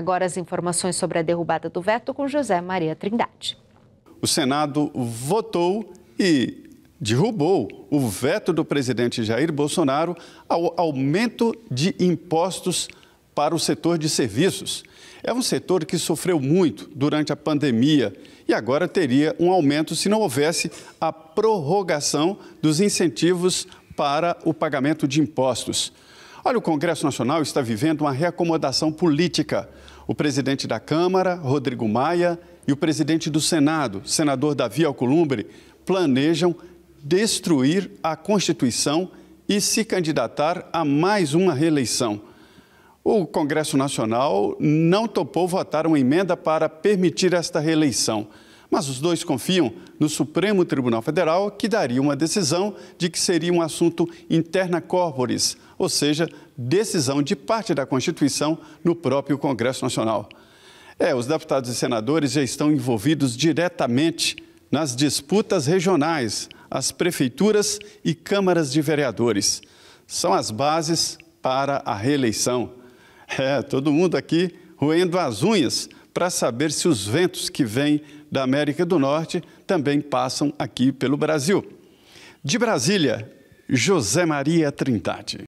Agora as informações sobre a derrubada do veto com José Maria Trindade. O Senado votou e derrubou o veto do presidente Jair Bolsonaro ao aumento de impostos para o setor de serviços. É um setor que sofreu muito durante a pandemia e agora teria um aumento se não houvesse a prorrogação dos incentivos para o pagamento de impostos. Olha, o Congresso Nacional está vivendo uma reacomodação política. O presidente da Câmara, Rodrigo Maia, e o presidente do Senado, senador Davi Alcolumbre, planejam destruir a Constituição e se candidatar a mais uma reeleição. O Congresso Nacional não topou votar uma emenda para permitir esta reeleição. Mas os dois confiam no Supremo Tribunal Federal, que daria uma decisão de que seria um assunto interna corporis, ou seja, decisão de parte da Constituição no próprio Congresso Nacional. É, os deputados e senadores já estão envolvidos diretamente nas disputas regionais, as prefeituras e câmaras de vereadores. São as bases para a reeleição. É, todo mundo aqui roendo as unhas para saber se os ventos que vêm da América do Norte também passam aqui pelo Brasil. De Brasília, José Maria Trindade.